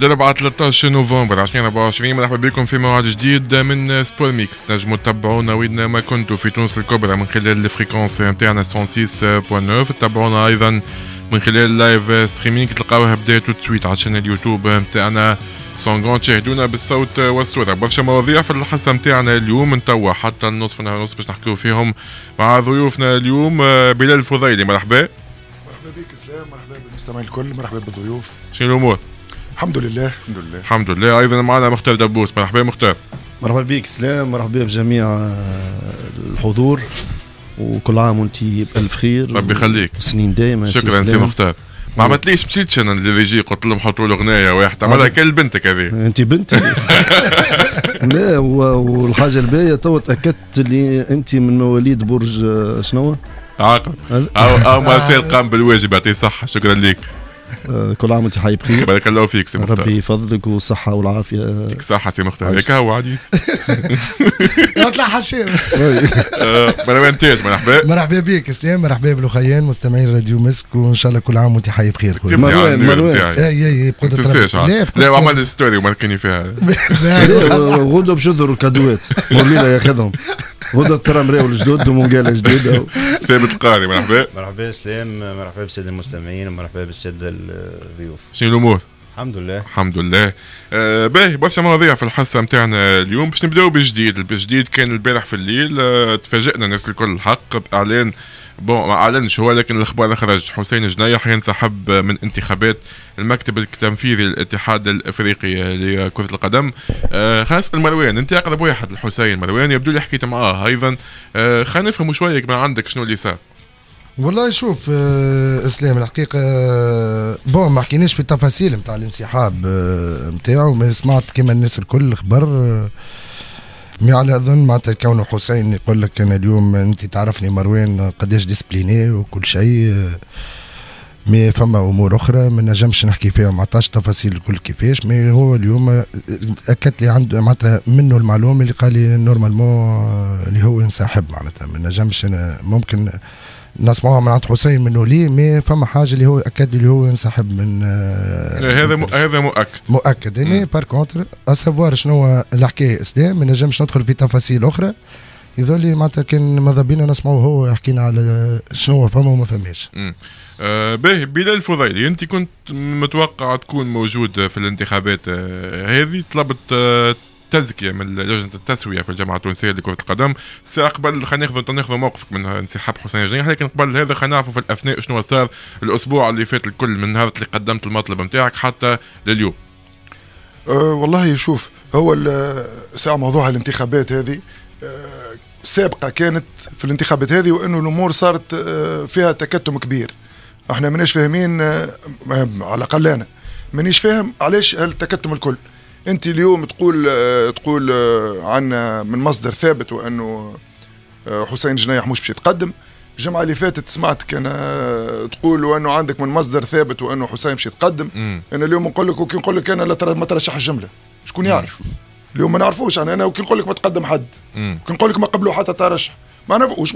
للربعة 13 نوفمبر 2024 مرحبا بكم في موعد جديد من سبور ميكس نجموا تتبعونا وين ما كنتوا في تونس الكبرى من خلال الفريكونس نتاعنا 106.9 تتبعونا ايضا من خلال اللايف ستريمينغ تلقاوها بداية تويت على شان اليوتيوب نتاعنا سونغون تشاهدونا بالصوت والصورة برشا مواضيع في الحصة نتاعنا اليوم نتوا توا حتى النصف نهار ونص باش نحكيو فيهم مع ضيوفنا اليوم بلال الفضيلي مرحبا مرحبا بك سلام مرحبا بالمستمع الكل مرحبا بالضيوف شنو الامور؟ الحمد لله الحمد لله الحمد لله ايضا معنا مختار دبوس مرحبا مختار مرحبا بك سلام مرحبا بجميع آه، الحضور وكل عام وانت بالف خير ربي يخليك سنين دائما شكرا سي مختار ما عملتليش مشيتش انا للريجي قلت لهم حطوا له اغنيه واحده عملها كان بنتك هذه انت بنتي لا والحاجه الباهيه تو تاكدت اللي انت من مواليد برج آه، شنو؟ عاقل او او ما قام بالواجب يعطيه صحه شكرا لك آه، كل عام وانت حي بخير بارك الله فيك سي مختار ربي يفضلك والصحة والعافية يعطيك الصحة سي مختار هيك هو عديس يطلع حشام مروان تاج مرحبا مرحبا بك اسلام مرحبا بالاخيان مستمعين راديو مسك وان شاء الله كل عام وانت حي بخير مروان مروان اي اي ما تنساش لا وعمل ستوري وماركيني فيها غدوه باش يدور الكادوات والليله ياخذهم غدوة الترمري والجدود ومونجال الجديد ثابت القاري مرحبا مرحبا اسلام مرحبا بالساده المستمعين ومرحبا بالساده الضيوف شنو الامور؟ الحمد لله الحمد لله آه باهي برشا مواضيع في الحصه نتاعنا اليوم باش نبداو بالجديد الجديد كان البارح في الليل آه تفاجئنا الناس الكل الحق باعلان آه بون ما اعلنش هو لكن الاخبار خرج حسين جنيح ينسحب من انتخابات المكتب التنفيذي للاتحاد الافريقي لكره القدم آه، خلينا نسال مروان انت اقرب واحد لحسين مروان يبدو لي حكيت معاه ايضا آه، خلينا نفهم شويه من عندك شنو اللي صار والله شوف آه، اسلام الحقيقه بون ما حكيناش في التفاصيل نتاع الانسحاب نتاعو ما سمعت كما الناس الكل الخبر آه على اظن معناتها كون حسين يقول لك انا اليوم انت تعرفني مروان قداش ديسبليني وكل شيء مي فما امور اخرى ما نجمش نحكي فيها ما عطاش تفاصيل الكل كيفاش مي هو اليوم اكد لي عنده معناتها منه المعلومه اللي قال لي نورمالمون اللي هو انسحب معناتها ما نجمش انا ممكن نسمعوها من عند حسين من ولي مي فما حاجه اللي هو اكد اللي هو ينسحب من آه، هذا هذا مؤكد مؤكد مي بار كونتر اسافوار شنو الحكايه اسلام ما نجمش ندخل في تفاصيل اخرى يظل لي معناتها كان ماذا بينا نسمعوا هو يحكينا على شنو فما وما فماش. آه باهي بلال الفضيلي انت كنت متوقع تكون موجود في الانتخابات آه، هذه طلبت آه، تزكيه من لجنه التسويه في الجامعه التونسيه لكره القدم ساعه قبل خلينا ناخذ ناخذ موقفك من انسحاب حسين جنيح لكن قبل هذا خلينا نعرفوا في الاثناء شنو صار الاسبوع اللي فات الكل من نهار اللي قدمت المطلب نتاعك حتى لليوم أه والله شوف هو ساعه موضوع الانتخابات هذه أه سابقه كانت في الانتخابات هذه وانه الامور صارت أه فيها تكتم كبير احنا ماناش فاهمين أه على الاقل انا مانيش فاهم علاش هالتكتم الكل انت اليوم تقول آه، تقول آه، عن آه، من مصدر ثابت وانه حسين جنايح مش باش يتقدم الجمعه اللي فاتت سمعت كان تقول وانه عندك من مصدر ثابت وانه حسين باش يتقدم مم. انا اليوم نقول لك وكي نقول لك انا لا ما ترشح الجمله شكون يعرف مم. اليوم ما نعرفوش انا يعني انا وكي نقول لك ما تقدم حد كي وكي نقول لك ما قبلوا حتى ترشح ما نعرفوش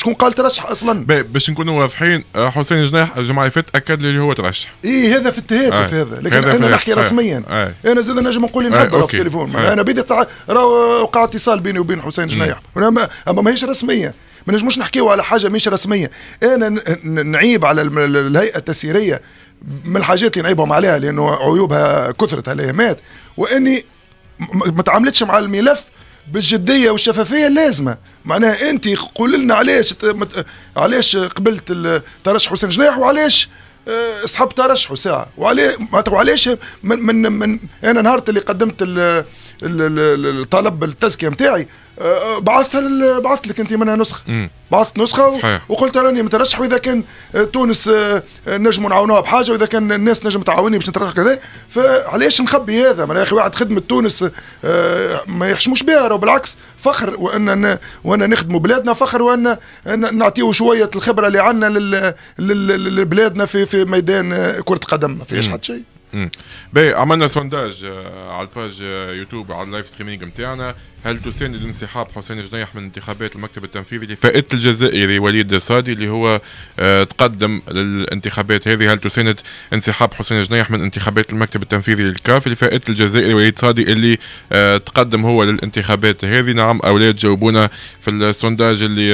شكون قال ترشح اصلا باش نكونوا واضحين آه، حسين جناح الجمعه اللي فاتت اكد لي هو ترشح اي هذا في التهاتف آه، هذا لكن هذا انا نحكي رسميا أي. آه. انا زاد نجم نقول نعبر في التليفون انا بدي تع... راه وقع اتصال بيني وبين حسين جناح ما... اما ماهيش رسميه ما نجموش نحكيو على حاجه مش رسميه انا نعيب على الهيئه التسييريه من الحاجات اللي نعيبهم عليها لانه عيوبها كثرت مات واني ما تعاملتش مع الملف بالجديه والشفافيه اللازمه معناها انت قول لنا علاش علاش قبلت ترشح حسين جناح وعلاش سحب آه، ترشح ساعه وعليه وعلاش من من من انا نهار اللي قدمت الطلب التزكيه نتاعي بعثت بعثت لك انت منها نسخه بعثت نسخه و... وقلت راني مترشح واذا كان تونس آه، آه، نجموا نعاونوها بحاجه واذا كان الناس نجم تعاوني باش نترشح كذا فعلاش نخبي هذا يا اخي واحد خدمه تونس آه، ما يحشموش بها راه بالعكس فخر وان وانا نخدموا بلادنا فخر وان نعطيو شويه الخبره اللي عندنا لل... لل... لبلادنا في في ميدان كره القدم ما فيهاش حد شيء باهي عملنا سونداج على الباج يوتيوب على اللايف ستريمينغ نتاعنا هل تساند انسحاب حسين جنيح من انتخابات المكتب التنفيذي لفائدة الجزائري وليد صادي اللي هو تقدم للانتخابات هذه هل تساند انسحاب حسين جنيح من انتخابات المكتب التنفيذي للكاف لفائدة الجزائري وليد صادي اللي تقدم هو للانتخابات هذه نعم اولاد جاوبونا في السونداج اللي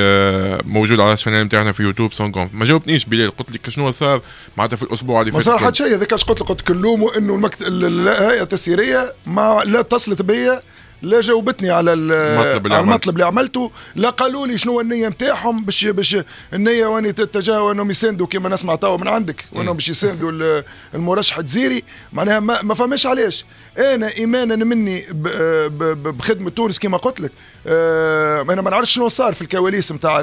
موجود على الشانيل نتاعنا في يوتيوب سونغون ما جاوبتنيش بلال قلت لك شنو صار معناتها في الاسبوع اللي فات ما صار حتى شيء هذاك قلت لك قلت لك نلوموا انه الهيئه التسييريه ما لا اتصلت بيا لا جاوبتني على المطلب اللي, على المطلب اللي عملته لا قالوا لي شنو النيه نتاعهم باش باش النيه وين تتجه انهم يساندوا كما نسمع توا من عندك وانهم باش يساندوا المرشح تزيري معناها ما, ما فماش علاش انا ايمانا مني بخدمه تونس كما قلت لك آه، انا ما نعرفش شنو صار في الكواليس نتاع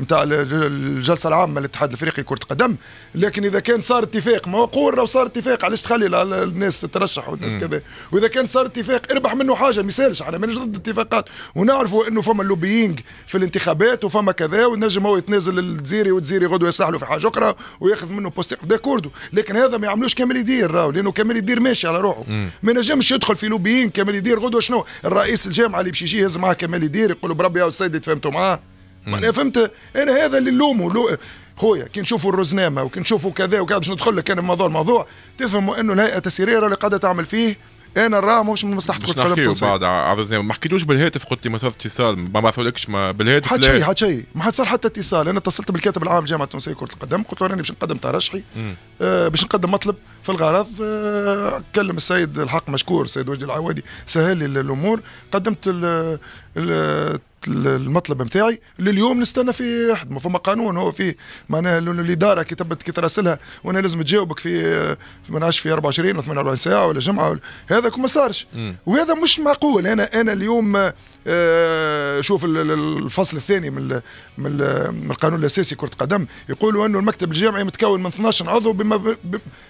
نتاع الجلسه العامه للاتحاد الافريقي كره قدم لكن اذا كان صار اتفاق ما هو قول صار اتفاق علاش تخلي الناس تترشح والناس كذا واذا كان صار اتفاق اربح منه حاجه يسالش انا مانيش ضد الاتفاقات ونعرفوا انه فما اللوبيينغ في الانتخابات وفما كذا والنجم هو يتنازل للجزيري والجزيري غدوه يصلح له في حاجه اخرى وياخذ منه بوست داكوردو لكن هذا ما يعملوش كامل يدير راهو لانه كامل يدير ماشي على روحه ما نجمش يدخل في لوبيينج كامل يدير غدوه شنو الرئيس الجامعه اللي باش يجي يهز معاه كامل يدير يقول له بربي يا سيدي تفهمتوا معاه معناها فهمت انا هذا اللي نلومه لو... خويا كي نشوفوا الرزنامه وكي نشوفوا كذا وكذا باش ندخل لك انا في موضوع الموضوع تفهموا انه الهيئه التسيريه اللي قاعده تعمل فيه ايه، انا راه مش من مصلحتك كنت نحكيو بعد عرضنا ما حكيتوش بالهاتف قلت لي ما صار اتصال ما بعثولكش ما بالهاتف حد شيء حد شيء ما حد صار حتى اتصال انا اتصلت بالكاتب العام جامعه التونسيه كره القدم قلت له راني باش نقدم ترشحي آه باش نقدم مطلب في الغرض آه كلم السيد الحق مشكور السيد وجدي العوادي سهل لي الامور قدمت ال ال المطلب نتاعي لليوم نستنى في احد ما فما قانون هو فيه معناها الاداره كي تبت كي تراسلها وانا لازم تجاوبك في ما نعرفش في 24 ولا 48 ساعه ولا جمعه ولا هذا ما صارش وهذا مش معقول انا انا اليوم آه، شوف الفصل الثاني من من القانون الاساسي كره قدم يقولوا انه المكتب الجامعي متكون من 12 عضو بما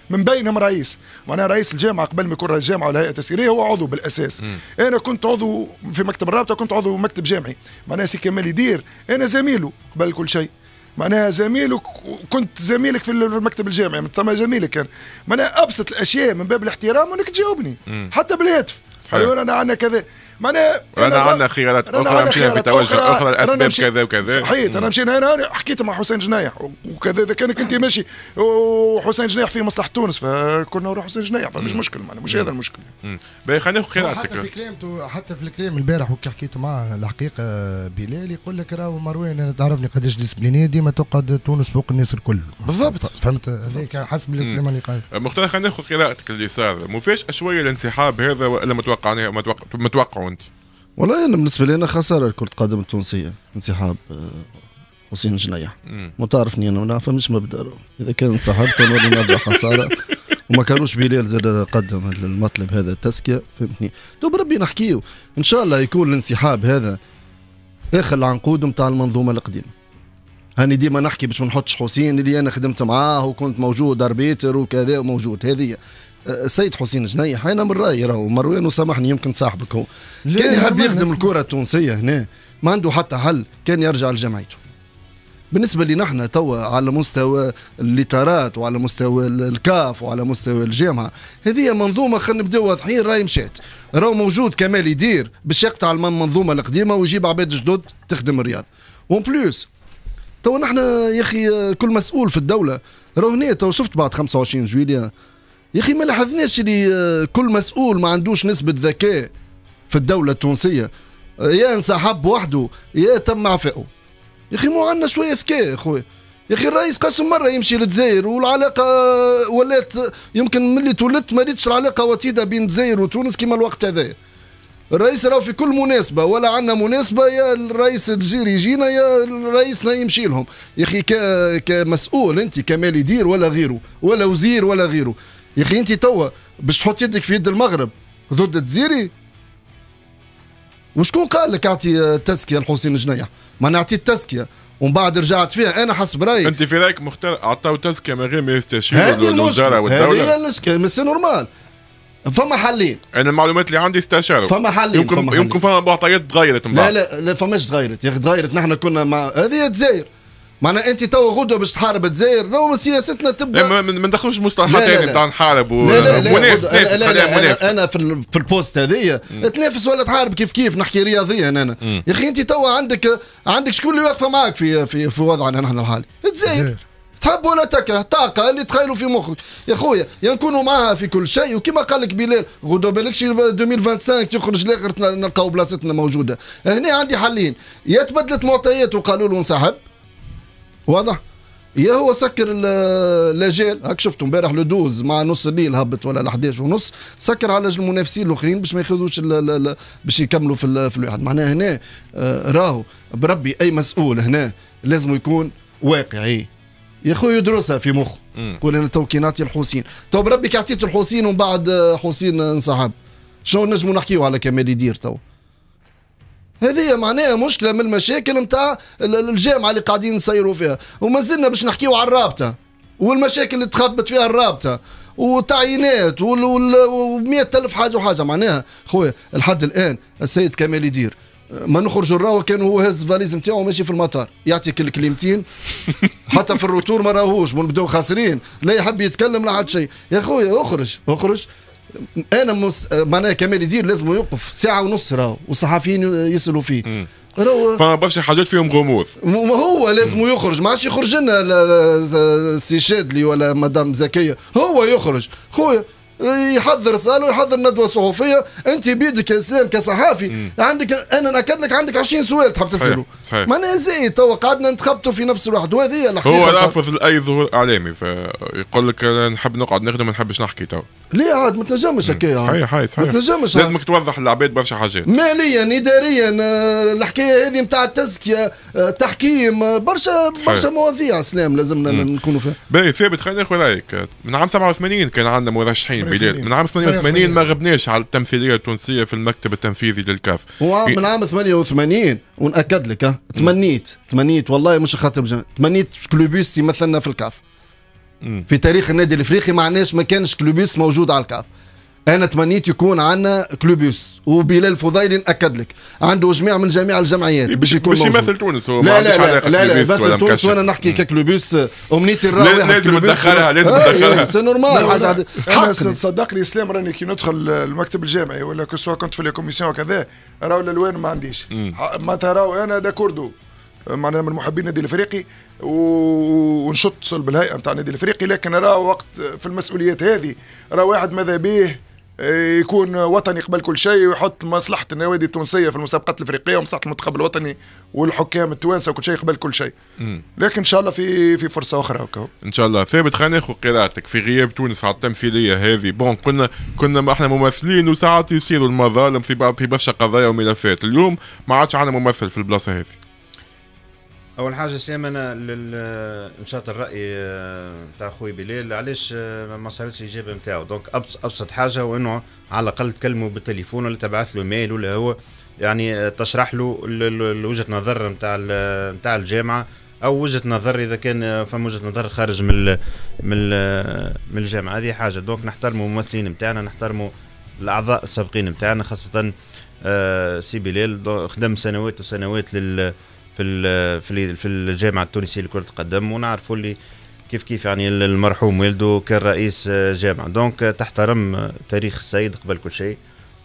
من بينهم رئيس معناها رئيس الجامعه قبل ما يكون رئيس جامعه ولا هيئه تسيريه هو عضو بالاساس م. انا كنت عضو في مكتب الرابطه كنت عضو مكتب جامعي معناها سي كمال يدير انا زميله قبل كل شيء معناها زميلك كنت زميلك في المكتب الجامعي من ثم زميلك كان معناها ابسط الاشياء من باب الاحترام انك تجاوبني حتى بالهاتف صحيح أيوة، انا عندنا كذا معناها رانا عندنا خيارات اخرى مشينا في توجه اخرى الاسباب كذا وكذا صحيت انا مشينا هنا حكيت مع حسين جنايح وكذا اذا كانك انت ماشي وحسين جنايح في مصلحه تونس فكنا نروح حسين جنايح فمش مشكل معناها مش هذا المشكل باهي خلينا ناخذ خياراتك حتى في كلامته حتى في الكلام البارح وكي حكيت مع الحقيقه بلال يقول لك راهو مروان انا تعرفني قداش ديسبلينيه ديما تقعد تونس فوق الناس الكل بالضبط فهمت هذاك يعني حسب الكلام اللي قال مختار خلينا ناخذ قراءتك اللي صار مفاجاه شويه الانسحاب هذا ولا ما توقعناه ما توقعوا انت والله انا بالنسبه لي انا خساره كره القدم التونسيه انسحاب آه، حسين جنيح ما تعرفني انا ما فهمش مبدا اذا كان انسحبت نولي نرجع خساره وما كانوش بلال زاد قدم المطلب هذا التزكيه فهمتني تو طيب بربي نحكيو ان شاء الله يكون الانسحاب هذا اخر العنقود نتاع المنظومه القديمه هاني ديما نحكي باش ما نحطش حسين اللي انا خدمت معاه وكنت موجود اربيتر وكذا وموجود هذه السيد حسين جنيح انا من رايي راهو مروان وسامحني يمكن صاحبك هو كان يحب يخدم الكره التونسيه هنا ما عنده حتى حل كان يرجع لجمعيته بالنسبه لي نحن توا على مستوى الليترات وعلى مستوى الكاف وعلى مستوى الجامعه هذه منظومه خلينا نبداو واضحين راهي مشات راهو موجود كمال يدير باش يقطع المنظومه القديمه ويجيب عباد جدد تخدم الرياض اون بلوس توا نحن يا اخي كل مسؤول في الدوله راهو هنا توا شفت بعد 25 جويليه يا اخي ما لاحظناش اللي آه، كل مسؤول ما عندوش نسبه ذكاء في الدوله التونسيه آه، يا انسحب وحده يا تم عفائه يا اخي مو عندنا شويه ذكاء يا خويا يا اخي الرئيس قسم مره يمشي للجزائر والعلاقه آه، ولات يمكن ملي تولدت ما ريتش العلاقه وتيده بين الجزائر وتونس كما الوقت هذايا الرئيس راه في كل مناسبه ولا عندنا مناسبه يا الرئيس الجزيري يجينا يا رئيسنا يمشي لهم يا اخي كمسؤول انت كمال يدير ولا غيره ولا وزير ولا غيره يا اخي انت توا باش تحط يدك في يد المغرب ضد الجزيري وشكون قال لك اعطي تزكيه لحسين جنيه؟ ما انا اعطيت تزكيه ومن بعد رجعت فيها انا حسب رايي انت في رايك مختار اعطاو تزكيه من غير ما يستشيروا الوزاره والدوله هذه المشكله مش نورمال فما حلين انا المعلومات اللي عندي استشاروا فما حلين يمكن فما حلين. يمكن فما معطيات تغيرت لا لا لا فماش تغيرت يا اخي تغيرت نحن كنا مع هذه الجزائر معناها انت تو غدوه باش تحارب تزاير لو سياستنا تبدا ما ندخلوش مصطلحات نتاع نحارب ونافس انا في, في البوست هذايا تنافس ولا تحارب كيف كيف نحكي رياضيا انا يا اخي انت تو عندك عندك شكون اللي واقفه معك في في في وضعنا نحن الحالي تزاير تحب ولا تكره طاقه اللي تخيلوا في مخك يا خويا يا نكونوا معاها في كل شيء وكما قال لك بلال غدو بالكش 2025 يخرج لاخر نلقاو بلاصتنا موجوده هنا عندي حلين يا تبدلت معطيات وقالوا له انسحب واضح يا هو سكر الاجال هاك شفتوا امبارح لو 12 مع نص الليل هبط ولا ال 11 ونص سكر على المنافسين الاخرين باش ما ياخذوش باش يكملوا في, في الواحد معناها هنا آه، راهو بربي اي مسؤول هنا لازم يكون واقعي يا خويا يدرسها في مخه يقول انا تو كي نعطي الحوسين تو بربي كي عطيت الحوسين ومن بعد آه، حوسين انسحب شنو نجموا نحكيو على كمال يدير تو هذه معناها مشكله من المشاكل نتاع الجامعه اللي قاعدين نسيروا فيها وما زلنا باش نحكيوا على الرابطه والمشاكل اللي تخبط فيها الرابطه وتعيينات و100 ألف حاجه وحاجه معناها خويا لحد الان السيد كمال يدير ما نخرج الراوه كان هو هز فاليز نتاعو ماشي في المطار يعطيك الكلمتين حتى في الروتور ما راهوش ونبداو خاسرين لا يحب يتكلم لا حد شيء يا خويا اخرج اخرج انا مس... معناها كمال يدير لازم يوقف ساعه ونص راهو والصحفيين يسالوا فيه م. فما برشا حاجات فيهم غموض ما هو لازم يخرج ما عادش يخرج لنا السي شادلي ولا مدام زكيه هو يخرج خويا يحضر سؤاله يحضر ندوه صحفيه انت بيدك يا اسلام كصحافي مم. عندك انا ناكد لك عندك 20 سؤال تحب تساله صحيح معناها زي تو قعدنا نتخبطوا في نفس الواحد وهذه هي الحقيقه هو رافض اي ظهور اعلامي فيقول لك انا نحب نقعد نخدم ما نحبش نحكي تو ليه عاد ما تنجمش هكايا يعني. صحيح صحيح ما تنجمش لازمك توضح للعباد برشا حاجات ماليا اداريا آه، الحكايه هذه نتاع التزكيه آه، تحكيم آه، برشا برشا مواضيع سلام لازمنا نكونوا فيها باهي ثابت خلينا ناخذ رايك من عام 87 كان عندنا مرشحين بلاد من عام 88 ما غبناش على التمثيليه التونسيه في المكتب التنفيذي للكاف من عام 88 وناكد لك تمنيت تمنيت والله مش خاطر تمنيت كلوبيس يمثلنا في الكاف في تاريخ النادي الافريقي ما عندناش ما كانش كلوبيوس موجود على الكاف انا تمنيت يكون عندنا كلوبيوس وبلال فضيلي ناكد لك عنده جميع من جميع الجمعيات باش يكون باش يمثل تونس هو لا لا لا لا, لا يمثل تونس وانا نحكي ككلوبيوس امنيتي الراوي لازم تدخلها لازم تدخلها آه، إيه، سي نورمال صدقني اسلام راني كي ندخل المكتب الجامعي ولا كو كنت في الكوميسيون وكذا راهو الالوان ما عنديش معناتها راهو انا داكوردو معناها من محبين النادي الافريقي ونشط صلب الهيئه نتاع النادي الافريقي لكن راه وقت في المسؤوليات هذه راه واحد ماذا بيه آه، يكون وطني قبل كل شيء ويحط مصلحه النوادي التونسيه في المسابقات الافريقيه ومصلحه المنتخب الوطني والحكام التوانسه وكل شيء قبل كل شيء لكن ان شاء الله في في فرصه اخرى هكا ان شاء الله ثابت خلينا ناخذ قراءتك في غياب تونس على التمثيليه هذه بون كنا كنا احنا ممثلين وساعات يصيروا المظالم في في برشا قضايا وملفات اليوم ما عادش عندنا ممثل في البلاصه هذه اول حاجه سلام انا لنشاط الراي آه، تاع خويا بلال علاش آه، ما صارتش الاجابه نتاعو دونك ابسط حاجه هو انه على الاقل تكلمه بالتليفون ولا تبعث له ميل ولا هو يعني آه، تشرح له وجهه نظر نتاع نتاع الجامعه او وجهه نظر اذا كان فما وجهه نظر خارج من من من الجامعه هذه حاجه دونك نحترموا الممثلين نتاعنا نحترموا الاعضاء السابقين نتاعنا خاصه سي بلال خدم سنوات وسنوات لل في في في الجامعه التونسيه لكره القدم ونعرفوا اللي كيف كيف يعني المرحوم والده كان رئيس جامعه دونك تحترم تاريخ السيد قبل كل شيء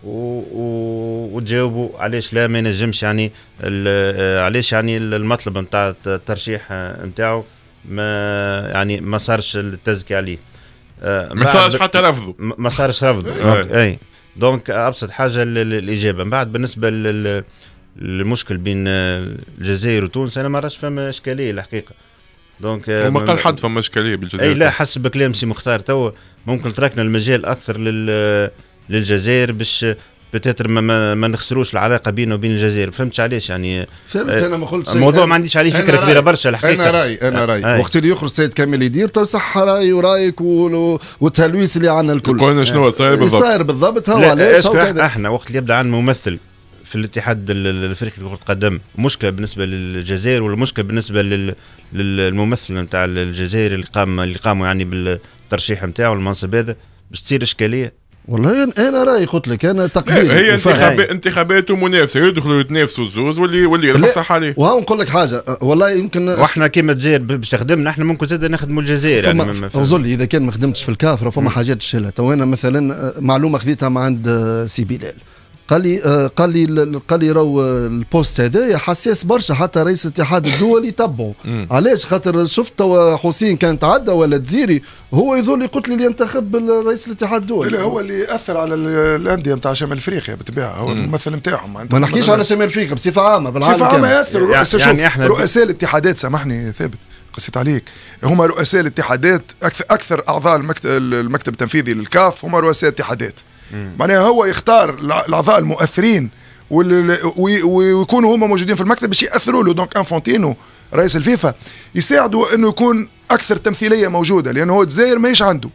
و... و... وتجاوبوا علاش لا ما ينجمش يعني ال... علاش يعني المطلب نتاع الترشيح نتاعو ما يعني ما صارش التزكي عليه آه، ما صارش حتى رفضه ما صارش رفضه آه. اي دونك ابسط حاجه الاجابه من بعد بالنسبه لل المشكل بين الجزائر وتونس انا ما راش فما اشكاليه الحقيقه دونك وما euh, قال حد فما اشكاليه بالجزائر اي لا حسب كلام سي مختار توا ممكن تركنا المجال اكثر لل للجزائر باش بتاتر ما, ما, ما نخسروش العلاقه بينه وبين الجزائر فهمتش علاش يعني فهمت آه، انا ما قلتش الموضوع ما عنديش عليه فكره كبيره برشا الحقيقه انا رايي انا رايي آه،, آه. وقت اللي يخرج سيد كامل يدير تو صح رايي ورايك والتهلويس اللي عندنا الكل قلنا شنو صاير بالضبط صاير بالضبط هو علاش احنا وقت اللي يبدا عن ممثل في الاتحاد الافريقي لكره القدم مشكله بالنسبه للجزائر ولا مشكله بالنسبه للممثل نتاع الجزائر اللي قام اللي قاموا يعني بالترشيح نتاعو المنصب هذا باش تصير اشكاليه والله انا رايي قلت لك انا تقدير هي انتخاب انتخابات ومنافسه يدخلوا يتنافسوا الزوز واللي واللي المصلحه عليه وهو نقول لك حاجه والله يمكن واحنا كيما الجزائر باش تخدمنا احنا ممكن زاد نخدموا الجزائر يعني اظن اذا كان ما خدمتش في الكافره فما حاجات تشيلها تو انا مثلا آه، معلومه خذيتها من عند آه، سي بلال قال آه، لي قال لي قال لي راهو البوست هذايا حساس برشا حتى رئيس الاتحاد الدولي تبعه علاش خاطر شفت توا حسين كان تعدى ولا تزيري هو يظل قلت لي ينتخب رئيس الاتحاد الدولي لا هو اللي اثر على الانديه نتاع شمال افريقيا بالطبيعه هو الممثل نتاعهم ما نحكيش على شمال افريقيا بصفه عامه بالعالم بصفه عامه ياثر يعني, يعني احنا رؤساء الاتحادات سامحني ثابت قصيت عليك هما رؤساء الاتحادات اكثر اكثر اعضاء المكتب, المكتب التنفيذي للكاف هما رؤساء اتحادات معناها هو يختار الاعضاء المؤثرين ويكونوا هما موجودين في المكتب باش ياثروا له دونك انفونتينو رئيس الفيفا يساعدوا انه يكون اكثر تمثيليه موجوده لانه هو الجزائر ماهيش عنده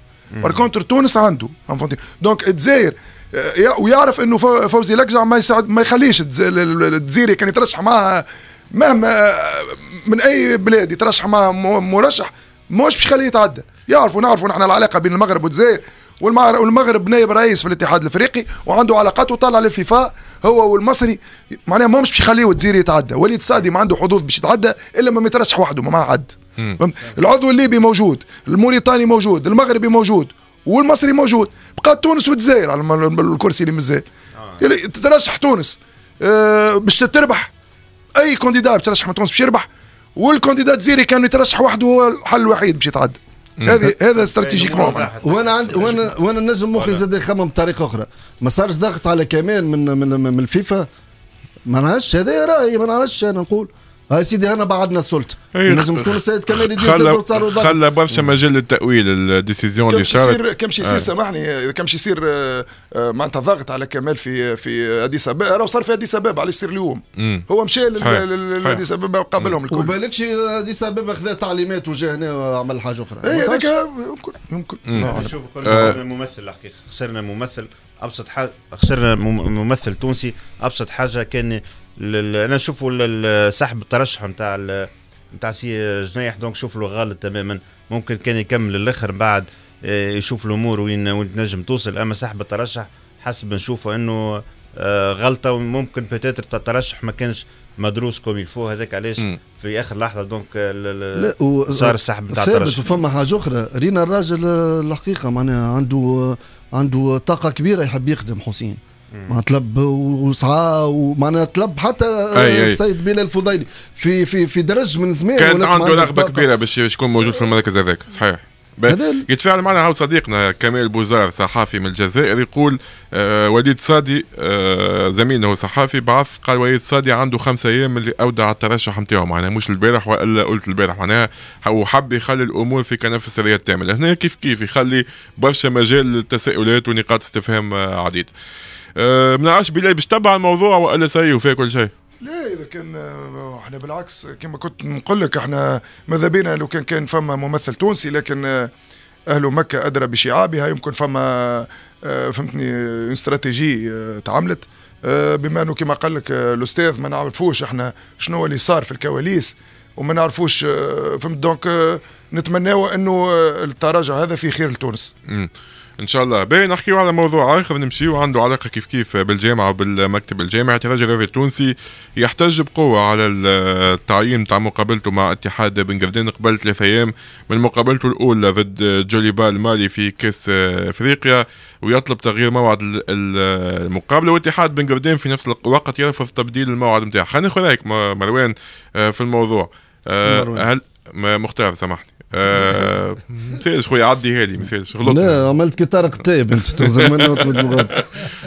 بار كونتر تونس عنده انفونتينو دونك الجزائر آه، ويعرف انه فوزي لكزع ما يساعد ما يخليش الجزيري يعني كان يترشح معها مهما آه، من اي بلاد يترشح معها مرشح مش باش يخليه يتعدى يعرفوا نعرفوا نحن العلاقه بين المغرب والجزائر والمغرب نائب رئيس في الاتحاد الافريقي وعنده علاقات وطلع للفيفا هو والمصري معناها ماهمش باش يخليه الجزيري يتعدى وليد سادي ما عنده حظوظ باش يتعدى الا ما يترشح وحده ما معاه عد العضو الليبي موجود الموريتاني موجود المغربي موجود والمصري موجود بقى تونس وتزاير على الكرسي اللي مازال آه. تترشح تونس آه، باش تربح اي كونديدا باش ترشح من تونس باش يربح والكونديدا تزيري كان يترشح وحده هو الحل الوحيد باش يتعدى هذه هذا استراتيجيك مؤمن يعني وانا عند وانا وانا نجم مخي زاد يخمم بطريقه اخرى ما صارش ضغط على كمال من من من الفيفا ما نعرفش هذا رايي ما نعرفش انا نقول هاي سيدي هنا بعدنا السلطه إيه. لازم تكون السيد كمال الدين خلى خلى برشا مجال للتاويل الديسيزيون اللي صارت كم شي يصير آه. سامحني كم شي يصير آه، آه، معناتها ضغط على كمال في في ادي ابابا راه صار في ادي ابابا علاش يصير اليوم هو مشى لادي ابابا وقابلهم الكل وبالكش ادي ابابا خذا تعليمات وجا هنا وعمل حاجه اخرى اي هذاك يمكن يمكن نعم. شوف خسرنا ممثل الحقيقه خسرنا ممثل ابسط حاجه خسرنا ممثل تونسي ابسط حاجه كان انا نشوفوا سحب الترشح نتاع نتاع سي جنيح دونك شوف له غلط تماما ممكن كان يكمل للاخر بعد آه، يشوف الامور وين وين تنجم توصل اما سحب الترشح حسب نشوفه انه آه، غلطه وممكن بتاتر الترشح ما كانش مدروس كوم يلفو هذاك علاش في اخر لحظه دونك صار السحب نتاع الترشح فما حاجه اخرى رينا الراجل الحقيقه معناها عنده عنده طاقه كبيره يحب يخدم حسين ما طلب وسعى ومعناها طلب حتى أي السيد بلال الفضيلي في في في درج من زمان كان عنده رغبه كبيره باش يكون موجود في المركز هذاك صحيح يتفاعل معنا هو صديقنا كمال بوزار صحافي من الجزائر يقول آه وليد صادي آه زميله صحافي بعث قال وليد صادي عنده خمسة ايام اللي اودع الترشح نتاعو معناها مش البارح والا قلت البارح معناها هو حب يخلي الامور في كنف السريه التامل هنا كيف كيف يخلي برشا مجال للتساؤلات ونقاط استفهام آه، عديده آه، ما نعرفش بلاي باش تبع الموضوع والا سي وفي كل شيء لا اذا كان آه، احنا بالعكس كما كنت نقول لك احنا ماذا بينا لو كان كان فما ممثل تونسي لكن آه، اهل مكه ادرى بشعابها يمكن فما فهمتني استراتيجي تعملت بما انه كما قال لك الاستاذ ما نعرفوش احنا شنو اللي صار في الكواليس وما نعرفوش فهمت دونك نتمناو انه التراجع هذا في خير لتونس ان شاء الله باهي نحكيو على موضوع اخر نمشيو عنده علاقه كيف كيف بالجامعه وبالمكتب الجامعي اعتراض الرياضي التونسي يحتج بقوه على التعيين تاع مقابلته مع اتحاد بن قردين قبل ثلاث ايام من مقابلته الاولى ضد بال المالي في كاس افريقيا ويطلب تغيير موعد المقابله واتحاد بن قردين في نفس الوقت يرفض تبديل الموعد نتاعه خلينا ناخذ رايك مروان آه، في الموضوع آه، مروان. هل مختار سامحني آه خويا عدي لي مسيرش غلطت لا عملت كي طارق تايب انت تهزم منه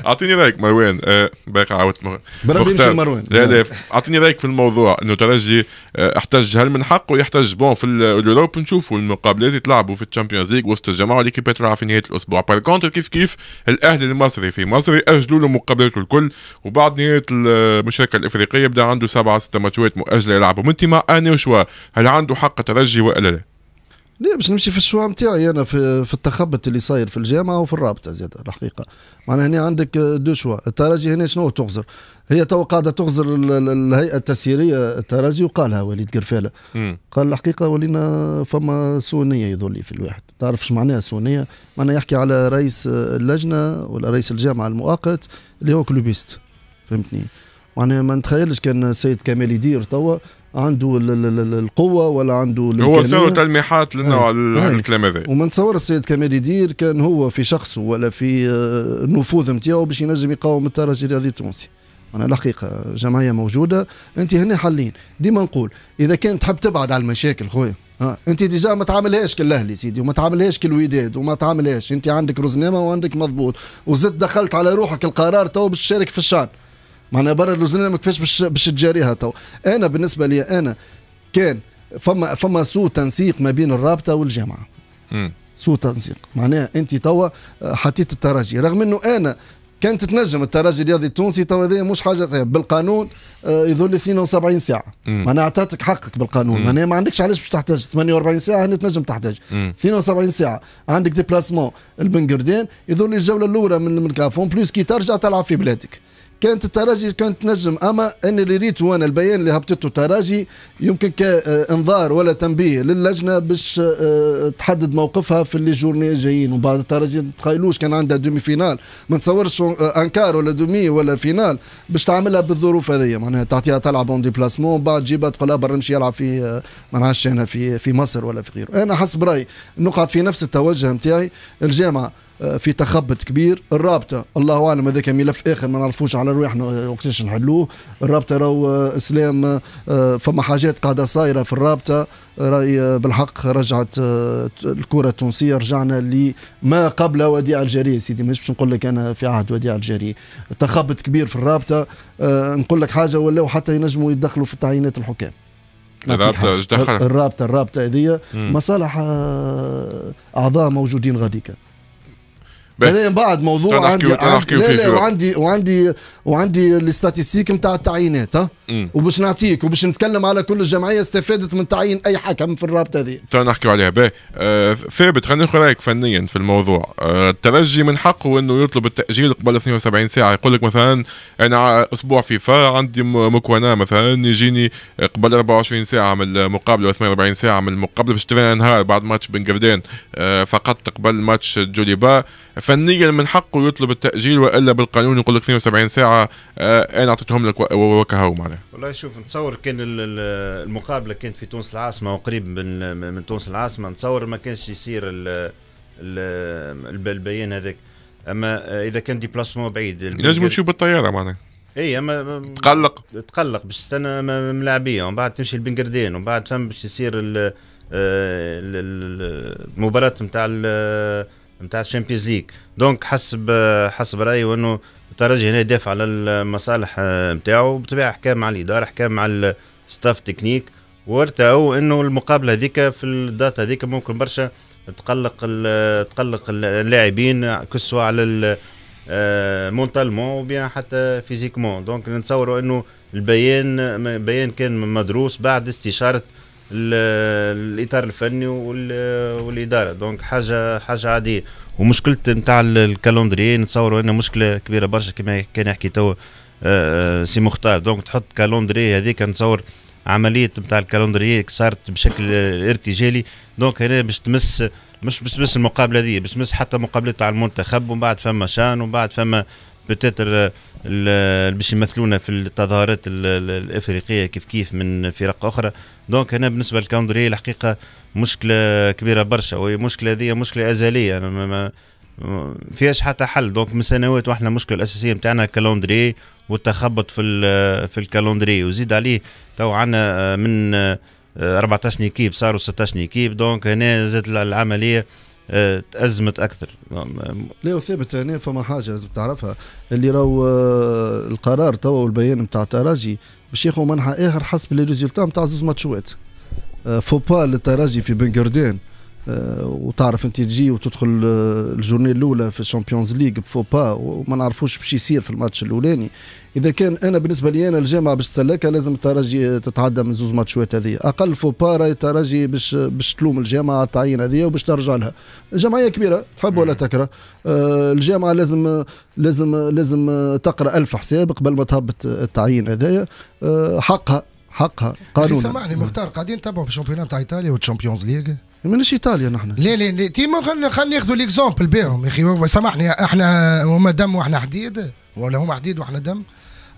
اعطيني رايك مروان آه، باقي عاودت مروان بربي يمشي مروان لا لا اعطيني رايك في الموضوع انه ترجي آه، احتج هل من حقه يحتج بون في الاوروب نشوفوا المقابلات يتلعبوا في الشامبيونز ليج وسط الجماعه والليكيبات تلعب في نهايه الاسبوع بار كونتر كيف كيف الاهلي المصري في مصر اجلوا له مقابلاته الكل وبعد نهايه المشاركه الافريقيه بدا عنده سبعه سته ماتشات مؤجله يلعبوا انت مع اني وشوا هل عنده حق حق ترجي والا لا؟ لا باش نمشي في الشوا نتاعي انا في, في التخبط اللي صاير في الجامعه وفي الرابطه زاد الحقيقه معناها هنا عندك دو شوا الترجي هنا شنو تغزر هي تو قاعده تغزر الهيئه التسييريه الترجي وقالها وليد قرفاله قال الحقيقه ولينا فما سونيه يظل في الواحد تعرف ايش معناها سونيه معناها يحكي على رئيس اللجنه ولا رئيس الجامعه المؤقت اللي هو كلوبيست فهمتني معناها ما نتخيلش كان السيد كمال يدير توا عنده القوه ولا عنده هو سوى تلميحات للنوع الكلام هذا وما نتصور السيد كمال يدير كان هو في شخصه ولا في آه، النفوذ نتاعو باش ينجم يقاوم الترجي الرياضي التونسي انا الحقيقه جمعيه موجوده انت هنا حلين ديما نقول اذا كان تحب تبعد على المشاكل خويا ها انت ديجا ما تعاملهاش كالاهلي سيدي وما تعاملهاش كالوداد وما تعاملهاش انت عندك روزنامه وعندك مضبوط وزدت دخلت على روحك القرار تو باش تشارك في الشان معناها برا اللوزينيه ما كيفاش باش باش تجاريها تو انا بالنسبه لي انا كان فما فما سوء تنسيق ما بين الرابطه والجامعه سوء تنسيق معناها انت توا آه، حطيت الترجي رغم انه انا كانت تنجم الترجي الرياضي التونسي تو هذا مش حاجه طيب. بالقانون آه، يظل 72 ساعه معناها اعطيتك حقك بالقانون معناها ما عندكش علاش باش تحتاج 48 ساعه هنا تنجم تحتاج 72 ساعه عندك ديبلاسمون البنقردين يظل الجوله الاولى من الكافون بلوس كي ترجع تلعب في بلادك كانت التراجي كانت نجم اما انا اللي ريت وانا البيان اللي هبطته تراجي يمكن كانذار ولا تنبيه للجنه باش آه، تحدد موقفها في اللي جورني جايين ومن بعد التراجي ما تخيلوش كان عندها دومي فينال ما نتصورش انكار ولا دومي ولا فينال باش تعملها بالظروف هذه معناها تعطيها تلعب اون ديبلاسمون بعد تجيبها تقول لها برا نمشي يلعب في آه، ما نعرفش انا في في مصر ولا في غيره انا حسب رايي نقعد في نفس التوجه نتاعي الجامعه آه، في تخبط كبير الرابطه الله اعلم هذاك ملف اخر ما نعرفوش على رواحنا وقتاش نحلوه الرابطه راهو اسلام آه، آه، فما حاجات قاعده صايره في الرابطه راي بالحق رجعت الكره التونسيه رجعنا لما قبل وديع الجري سيدي مش باش نقول لك انا في عهد وديع الجري تخبط كبير في الرابطه نقول لك حاجه ولاو حتى ينجموا يدخلوا في تعيينات الحكام الرابطه الرابطه الرابطه هذه مصالح اعضاء موجودين غاديكا بعدين بعد موضوع عندي, عندي لا لا وعندي وعندي وعندي الاستاتيستيك نتاع التعيينات ها وباش نعطيك وباش نتكلم على كل الجمعيه استفادت من تعيين اي حكم في الرابطه هذه تو نحكيو عليها باهي ثابت خلينا ناخذ رايك فنيا في الموضوع آه، الترجي من حقه انه يطلب التاجيل قبل 72 ساعه يقول لك مثلا انا اسبوع فيفا عندي مكونه مثلا يجيني قبل 24 ساعه من المقابله و 48 ساعه من المقابله باش تبان نهار بعد ماتش بن آه، فقط قبل ماتش جوليبا فنيا من حقه يطلب التاجيل والا بالقانون يقول لك 72 ساعه آه انا اعطيتهم لك وكهو معناها والله شوف نتصور كان المقابله كانت في تونس العاصمه وقريب من من تونس العاصمه نتصور ما كانش يصير البيان هذاك اما اذا كان ديبلاسمون بعيد لازم نشوف بالطياره معناها اي اما تقلق تقلق باش تستنى ملاعبيه ومن بعد تمشي لبنقردين ومن بعد فهم باش يصير آه، المباراه نتاع نتاع الشامبيونز ليغ دونك حسب حسب رايي وانه الترجي هنا يدافع على المصالح نتاعو آه، بطبيعه حكام مع الاداره حكام مع الستاف تكنيك وارتأوا انه المقابله هذيك في الداتا هذيك ممكن برشا تقلق تقلق اللاعبين كسوا على مونتالمون وبيان آه، حتى فيزيكمون دونك نتصوروا انه البيان بيان كان مدروس بعد استشاره الاطار الفني والاداره دونك حاجه حاجه عاديه ومشكله نتاع الكالندري نتصوروا انها مشكله كبيره برشا كما كان يحكي توا آه، آه، سي مختار دونك تحط كالندري هذيك نتصور عمليه نتاع الكالندري صارت بشكل ارتجالي دونك هنا باش تمس مش باش تمس المقابله هذه باش تمس حتى مقابله تاع المنتخب ومن بعد فما شان ومن بعد فما بتاتر آه، آه، باش يمثلونا في التظاهرات الافريقيه كيف كيف من فرق اخرى دونك هنا بالنسبه للكاندري الحقيقه مشكله كبيره برشا وهي مشكله هذه مشكله ازليه انا ما فيهاش حتى حل دونك من سنوات واحنا المشكله الاساسيه نتاعنا الكالوندري والتخبط في في الكالوندري وزيد عليه تو عندنا آه، من 14 نيكيب صاروا 16 نيكيب دونك هنا زادت العمليه آه، تأزمت أكثر لا وثابت هنا فما حاجة لازم تعرفها اللي راهو آه، القرار توا والبيان نتاع الترجي باش ياخذ منحى آخر حسب لي ريزولتا نتاع زوز ماتشوات آه، فوبا للترجي في بنقردان آه، وتعرف انت تجي وتدخل آه، الجورني الاولى في الشامبيونز ليغ بفوبا وما نعرفوش باش يصير في الماتش الاولاني اذا كان انا بالنسبه لي انا الجامعه باش تسلكها لازم الترجي آه، تتعدى من زوز ماتشات هذه اقل فوبا راهي الترجي باش باش تلوم الجامعه على التعيين هذه وباش ترجع لها جمعيه كبيره تحب ولا تكره الجامعه لازم لازم لازم تقرا ألف حساب قبل ما تهبط التعيين هذايا حقها حقها قانون سامحني مختار قاعدين تبعوا في الشامبيون تاع ايطاليا والشامبيونز ليغ مانيش ايطاليا نحن لا لا لا تيما خلينا خلينا ناخذوا ليكزومبل بهم يا اخي سامحني احنا هما دم واحنا حديد ولا هما حديد واحنا دم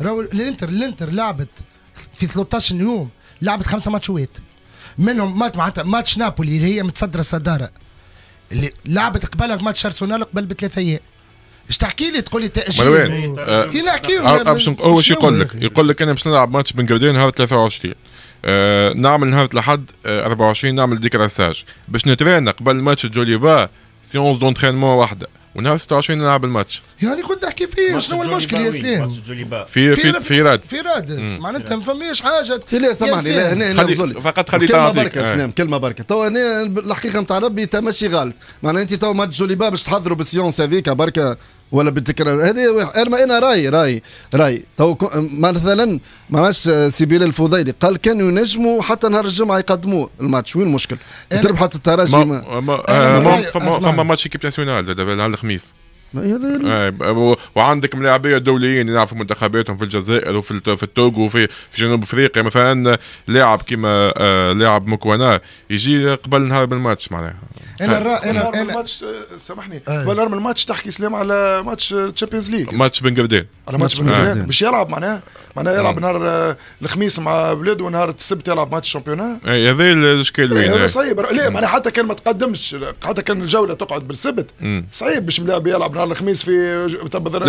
راهو الانتر الانتر لعبت في 13 يوم لعبت خمسه ماتشوات منهم مات معناتها ماتش نابولي اللي هي متصدره الصداره اللي لعبت قبلها في ماتش ارسنال قبل بثلاثة ايام اش تحكي لي تقول لي تاجيل تي نحكي آه، آه، اول شيء يقول لك يقول لك انا باش نلعب ماتش بنجردين نهار 23 آه، نعمل نهار الاحد 24 نعمل ديكراساج باش نترينا قبل ماتش جوليبا سيونس دونترينمون واحده ونهار 26 نلعب الماتش يعني كنت احكي فيه شنو المشكل يا سلام في في في راد في راد معناتها ما فماش حاجه لا سامحني لا هنا هنا فقط خلي كلمه بركه آه. سلام كلمه بركه تو انا الحقيقه نتاع ربي تمشي غلط معناتها انت تو ماتش جوليبا باش تحضروا بالسيونس هذيك بركه ولا بدك هذه انا راي راي راي تو مثلا ما مش آه، سبيل الفضيلي قال كان ينجموا حتى نهار الجمعه يقدموا الماتش وين المشكل تربحت الترجي ما آه، فما ماتش ايكيب ناسيونال الخميس إيه، وعندك ملاعبيه دوليين يلعبوا في منتخباتهم في الجزائر وفي في التوغو وفي في جنوب افريقيا مثلا لاعب كيما آه، لاعب مكوانا يجي قبل نهار من الماتش معناها انا الرا... انا انا الماتش آه، سامحني قبل آه. نهار من الماتش تحكي سلام على ماتش تشامبيونز ليج ماتش بن قردان على ماتش بن قردان باش يلعب معناها معناها يلعب نهار الخميس مع بلاده ونهار السبت يلعب ماتش اي هذا الاشكال إيه، وين هذا إيه. صعيب لا معناها حتى كان ما تقدمش حتى كان الجوله تقعد بالسبت صعيب باش ملاعب يلعب نهار الخميس في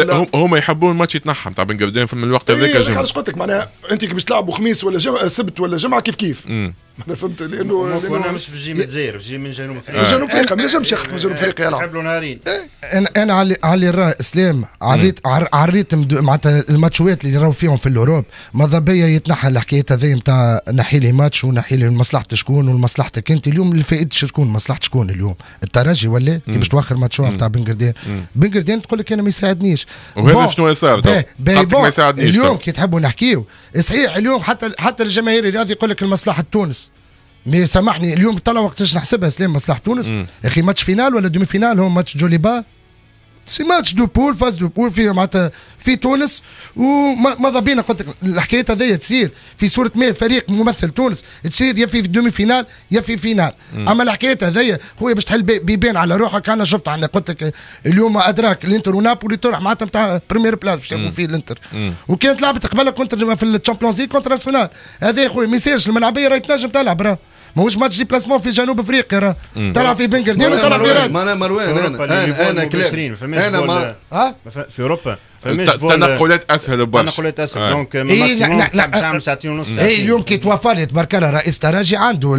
لا هم يحبون الماتش يتنحى تاع بن في الوقت هذاك إيه جمعه علاش قلت لك معناها انت كي باش تلعبوا خميس ولا جمعه سبت ولا جمعه كيف كيف انا فهمت لانه انا مش بجي من الجزائر بجي من جنوب افريقيا من جنوب افريقيا ما آه. نجمش من جنوب افريقيا يلعب نهارين إيه؟ انا انا علي علي راه اسلام عريت عريت معناتها الماتشوات اللي راهو فيهم في الاوروب ماذا بيا يتنحى الحكايات هذه نتاع نحي لي ماتش ونحي لي مصلحة شكون ومصلحتك انت اليوم الفائده شكون مصلحة شكون اليوم الترجي ولا كي باش توخر ماتش نتاع بن قردان تقول لك انا ما يساعدنيش وهذا شنو صار اليوم كي تحبوا نحكيو صحيح اليوم حتى حتى الجماهير الرياضي يقول لك المصلحه تونس مي سامحني اليوم طلع وقتاش نحسبها سلام مصلحه تونس اخي ماتش فينال ولا دومي فينال هو ماتش جوليبا سي ماتش دو بول فاز دو بول في معناتها في تونس وماذا بينا قلت لك الحكايات هذيا تصير في صوره ما فريق ممثل تونس تصير يا في دومي فينال يا في فينال اما الحكايات هذيا خويا باش تحل بيبان على روحك انا شفت انا قلت لك اليوم ادراك الانتر ونابولي تروح معناتها نتاع بريمير بلاس باش يلعبوا فيه الانتر وكانت لعبت قبل كونتر في الشامبيونز ليغ كونتر ناسيونال هذا خويا ما يصيرش الملعبيه راهي تنجم تلعب راه ماهوش ماتش دي بلاسمون في جنوب افريقيا راه تلعب في بنكردين تلعب في رادس مروان انا انا انا كلام انا في اوروبا التنقلات اسهل برشا التنقلات اسهل آه. دونك ماكسيموم إيه، ساعتين ونص اي اليوم كي توفر تبارك الله رئيس تراجي عنده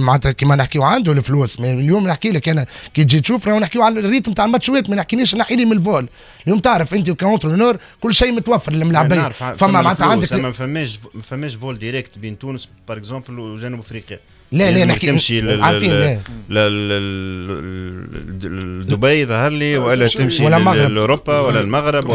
معناتها كيما نحكيو عنده الفلوس اليوم نحكي لك انا كي تجي تشوف راهو نحكيو على الريتم تاع الماتشات ما نحكينيش نحيلي من الفول اليوم تعرف انت كونترونور كل شيء متوفر للملاعبين فما معناتها عندك ما فماش ما فماش فول ديريكت بين تونس باغ اكزومبل وجنوب افريقيا لا لا نحكي تمشي لدبي ظهر لي ولا تمشي لأوروبا ولا المغرب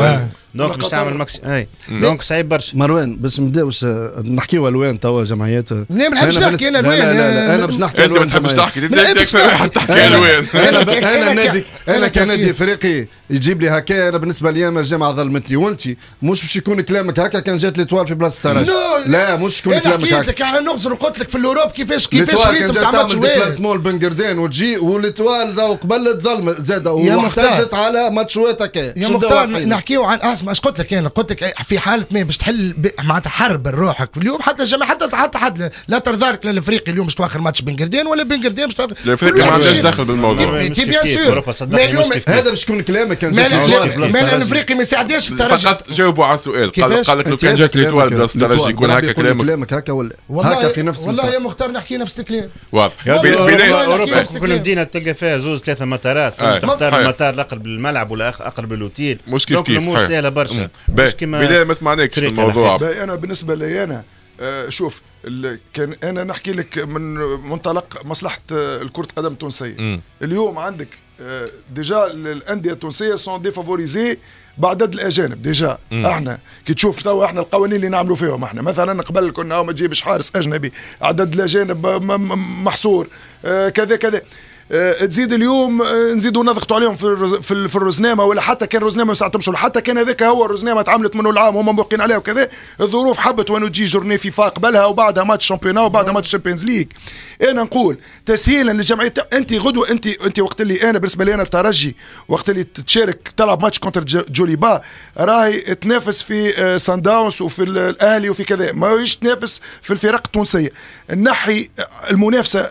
دونك باش تعمل ماكس اي دونك صعيب برشا مروان باش نبداوش نحكيو الوان توا جمعيات لا ما نحبش نحكي انا الوان لا لا انا باش نحكي انت ما تحبش تحكي انت تحكي الوان انا نادي انا كنادي افريقي يجيب لي هكا انا بالنسبه لي انا الجامعه ظلمتني وانت مش باش يكون كلامك هكا كان جات ليتوال في بلاصه تراجع لا مش يكون كلامك هكا حكيت لك على نغزر وقلت لك في الاوروب كيفاش كيفاش ريتم تاع ماتش مول بن قردان وتجي والتوال قبل تظلم زاد واحتاجت على ماتشوات هكا يا مختار نحكيو عن احسن اسمع اش قلت لك انا قلت لك في حاله ما باش تحل معناتها حرب روحك اليوم حتى الجماعه حتى حتى حد لا ترضارك للافريقي اليوم باش تواخر ماتش بن قردين ولا بن قردين باش الافريقي ما عندهاش دخل بالموضوع تي بيان سور هذا باش يكون كلامك ما الافريقي ما يساعدش الترجي فقط جاوبوا على السؤال قال لك لو كان جاك ليتوال بلاصه الترجي يكون هكا كلامك كلامك هكا ولا هكا في نفس والله يا مختار نحكي نفس الكلام واضح اوروبا كل مدينه تلقى فيها زوز ثلاثه مطارات آه. تختار المطار الاقرب للملعب ولا اقرب للوتيل مش كيف كيف سهله برشا باش كيما ما سمعناكش في الموضوع انا بالنسبه لي انا آه، شوف كان انا نحكي لك من منطلق مصلحه آه، الكره قدم التونسيه اليوم عندك آه، ديجا الانديه التونسيه سون ديفافوريزي بعدد الاجانب ديجا احنا كي تشوف توا احنا القوانين اللي نعملوا فيهم احنا مثلا قبل كنا ما تجيبش حارس اجنبي عدد الاجانب محصور كذا كذا آه، تزيد اليوم آه، نزيدوا نضغطوا عليهم في في الرزنامه ولا حتى كان الرزنامه ما ساعتهمش ولا حتى كان هذاك هو الرزنامه تعملت منه العام هما موقعين عليها وكذا الظروف حبت وانه تجي جورني فيفا قبلها وبعدها ماتش شامبيون وبعدها نعم. ماتش شامبيونز ليج انا نقول تسهيلا للجمعيه انت غدوه انت انت وقت اللي انا بالنسبه لي انا الترجي وقت اللي تشارك تلعب ماتش كونتر جولي با راهي تنافس في آه، سان داونس وفي الاهلي وفي كذا ماهيش تنافس في الفرق التونسيه نحي المنافسه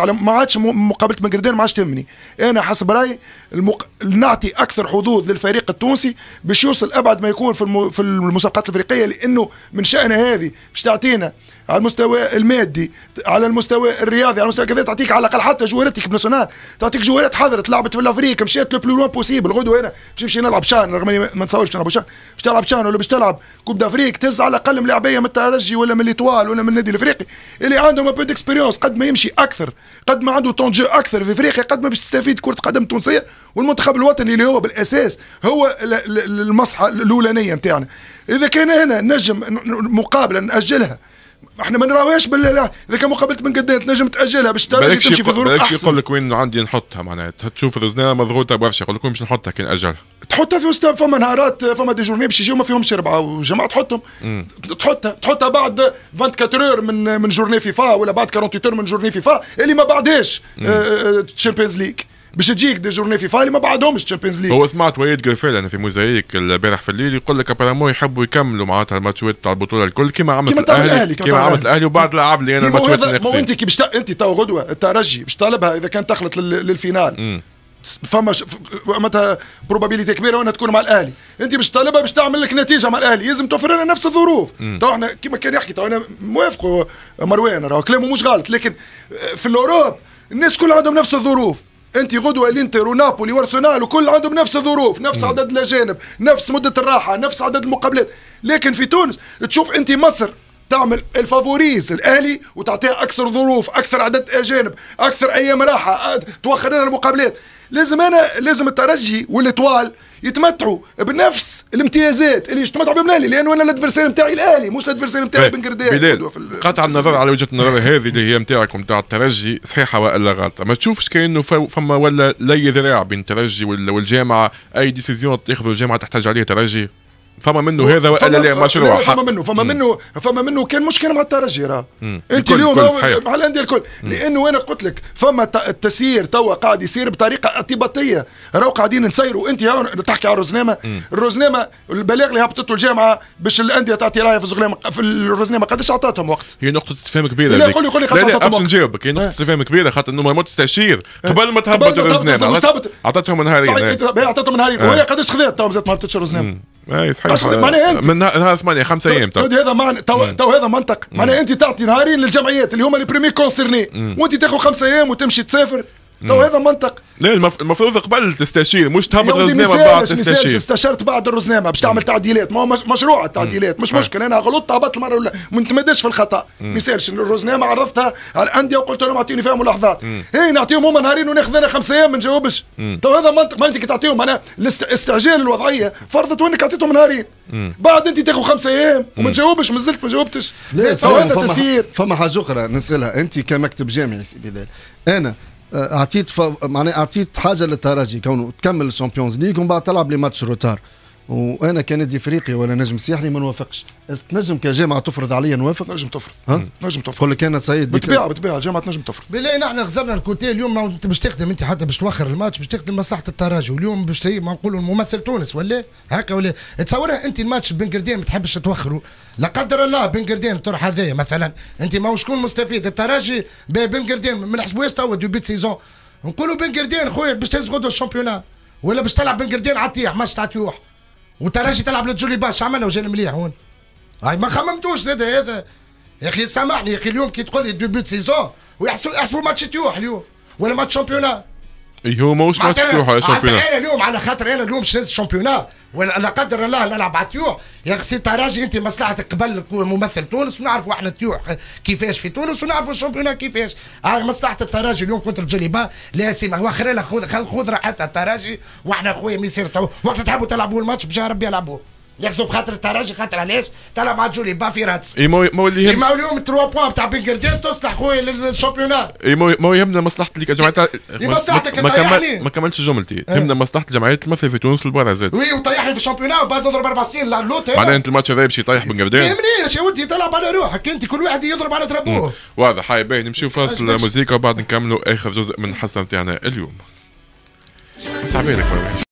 ما عادش مقابله من قردين ما عادش تهمني انا حسب رايي المق... نعطي اكثر حظوظ للفريق التونسي باش يوصل ابعد ما يكون في, الم... في المسابقات الافريقيه لانه من شانها هذه باش تعطينا على المستوى المادي على المستوى الرياضي على المستوى كذا تعطيك على الاقل حتى جوهرتك بناسيونال تعطيك جوهرات حضرت لعبت في الافريق مشيت لو بلو لون بوسيبل غدو هنا باش نمشي نلعب شان رغم اني ما نتصورش نلعب شان باش تلعب شان ولا باش تلعب كوب دافريك تهز على الاقل ملاعبيه من الترجي ولا من ليتوال ولا من النادي الافريقي اللي عندهم ما اكسبيريونس قد ما يمشي اكثر قد ما عنده طون جو اكثر في افريقيا قد ما باش تستفيد كره قدم تونسيه والمنتخب الوطني اللي هو بالاساس هو المصحه الاولانيه نتاعنا اذا كان هنا نجم مقابله ناجلها احنا ما نراويهاش بالله اذا كان مقابله من قدام تنجم تاجلها باش تمشي في ظروف احسن يقول لك وين عندي نحطها معناها تشوف رزناها مضغوطه برشا يقول لك وين باش نحطها كي ناجلها تحطها في وسط فما نهارات فما دي جورني باش يجيو ما فيهمش ربعه وجماعه تحطهم تحطها تحطها بعد 24 اور من من جورني فيفا ولا بعد 48 اور من جورني فيفا اللي ما بعدهاش تشامبيونز آه، ليج آه، آه، باش تجيك دي جورني في فاي ما بعدهمش تشامبيونز ليغ هو سمعت وليد جريفيل انا في موزايك البارح في الليل يقول لك ابارامون يحبوا يكملوا معناتها الماتشات تاع البطوله الكل كيما عملت كيما الاهلي كيما عملت الاهلي وبعد الالعاب لي انا الماتشات ما انت كي باش انت تو غدوه الترجي باش طالبها اذا كان تخلط للفينال فما ش... معناتها بروبابيليتي كبيره وانها تكون مع الاهلي انت باش طالبها باش تعمل لك نتيجه مع الاهلي لازم توفر لنا نفس الظروف تو احنا كيما كان يحكي تو انا موافقه مروان راه كلامه مش غلط لكن في الاوروب الناس كلها عندهم نفس الظروف انت غدوه الانتر ونابولي وارسنال وكل عندهم نفس الظروف نفس عدد الاجانب نفس مده الراحه نفس عدد المقابلات لكن في تونس تشوف انت مصر تعمل الفافوريز الاهلي وتعطيها اكثر ظروف اكثر عدد اجانب اكثر ايام راحه آه، توخر لنا المقابلات لازم انا لازم الترجي والاتوال يتمتعوا بنفس الامتيازات اللي يتمتعوا بهم الاهلي لانه انا الادفرسير نتاعي الاهلي مش الادفرسير نتاعي بن قرداد قطع النظر على وجهه النظر هذه اللي هي نتاعك نتاع الترجي صحيحه والا غلطه ما تشوفش كانه فما ولا لي ذراع بين الترجي والجامعه اي ديسيزيون تاخذ الجامعه تحتاج عليها ترجي فما منه هذا والا لا مشروع فما منه فما منه فما منه كان مشكله مع الترجي راه انت اليوم مع الانديه الكل لانه انا قلت لك فما التسيير توا قاعد يصير بطريقه ارتباطيه راهو قاعدين نسيروا انت تحكي على الرزنامه الرزنامه البلاغ اللي هبطته الجامعه باش الانديه تعطي رايها في الزغلام في الرزنامه قداش اعطتهم وقت هي نقطه استفهام كبيره لا قول لي قول لي قداش وقت نجاوبك هي نقطه اه. استفهام كبيره خاطر انه ما تستشير اه. قبل ما تهبط الرزنامه اعطتهم نهارين اه. اعطتهم نهارين وهي قداش خذات تو ما هبطتش الرزنامه اي صحيح قصدك معناها انت من نهار ثمانية خمسة ايام تو هذا معنى تو, تو هذا منطق معناها انت تعطي نهارين للجمعيات اللي هما لي بريمي كونسيرني وانت تاخذ خمسة ايام وتمشي تسافر تو طيب، هذا منطق لا المفروض قبل تستشير مش تهبط الرزنامه بعد تستشير استشرت بعد الرزنامه باش تعمل تعديلات ما هو مشروع التعديلات مش مشكل انا غلطت هبطت المره الاولى ما نتمداش في الخطا ما يسالش الرزنامه عرضتها على الانديه وقلت لهم اعطيني فيها ملاحظات اي نعطيهم هما نهارين وناخذ انا خمس ايام ما نجاوبش تو هذا منطق انت كي تعطيهم انا استعجال الوضعيه فرضت وانك اعطيتهم نهارين بعد انت تاخذ خمس ايام وما تجاوبش ما زلت ما جاوبتش طيب، هذا تسيير فما حاجه اخرى نسالها انت كمكتب جامعي سي انا آه، اعطيت ف... معناها اعطيت حاجه للترجي كونه تكمل الشامبيونز ليغ ومن بعد تلعب لي ماتش روتار وانا كنادي افريقي افريقيا ولا نجم سياحي ما نوافقش نجم كجامعه تفرض عليا نوافق نجم تفرض ها نجم تفرض كل كان سيد بالطبيعه بالطبيعه جامعه نجم تفرض بالله نحن خزرنا الكوتي اليوم انت باش تخدم انت حتى باش توخر الماتش باش تخدم مصلحه التراجي اليوم باش ما نقولوا ممثل تونس ولا هكا ولا تصورها انت الماتش بن قردين ما تحبش توخره لا قدر الله بن قردين تروح هذايا مثلا انت ما شكون مستفيد التراجي بن قردين ما نحسبوهاش توا دو بيت سيزون نقولوا بن قردين خويا باش تهز غدوه الشامبيونات ولا باش تلعب بن قردين عطيح ماتش تاع تيوح وترجي تلعب لجولي باش عملنا وجانا مليح هون هاي ما خممتوش زاد هذا يا اخي سامحني يا اخي اليوم كي تقول لي دو بوت سيزون ويحسبوا ماتش تيوح اليوم ولا ماتش شامبيونات هو ماهوش ماتش تروح على الشامبيون انا اليوم على خاطر انا اليوم شاز الشامبيون ولا قدر الله نلعب على التيوح يا اخي انت راجل انت مصلحتك قبل ممثل تونس ونعرفوا احنا التيوح كيفاش في تونس ونعرفوا الشامبيون كيفاش آه، مصلحه التراجي اليوم كنت الجليبه لا سيما هو خذ خذ راحتها التراجي واحنا خويا ميسير وقت تحبوا تلعبوا الماتش بجا ربي يلعبوه ياخذوا بخاطر الترجي خاطر علاش طلع مع جولي با في راتس اي ما اللي يهم اليوم 3 بوان تاع بن قردان تصلح خويا للشامبيونا اي ما يهمنا مصلحه الليك جمعيه. مصلحتك ما, كمل... ما كملتش جملتي تهمنا مصلحه جمعيه المثل في تونس البارع زاد وي وطيحني في الشامبيونا وبعد نضرب اربع سنين لوت معناها انت الماتش هذا باش يطيح بن قردان ما يهمنيش يا ولدي تلعب على روحك انت كل واحد يضرب على تربوه واضح هاي باهي نمشيو فاصل الموسيقى وبعد نكملوا اخر جزء من الحصه نتاعنا اليوم صعبين ما